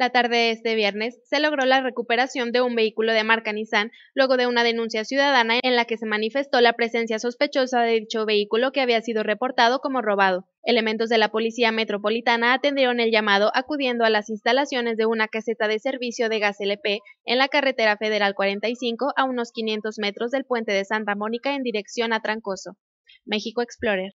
La tarde de este viernes se logró la recuperación de un vehículo de marca Nissan luego de una denuncia ciudadana en la que se manifestó la presencia sospechosa de dicho vehículo que había sido reportado como robado. Elementos de la Policía Metropolitana atendieron el llamado acudiendo a las instalaciones de una caseta de servicio de gas LP en la carretera federal 45 a unos 500 metros del puente de Santa Mónica en dirección a Trancoso. México Explorer.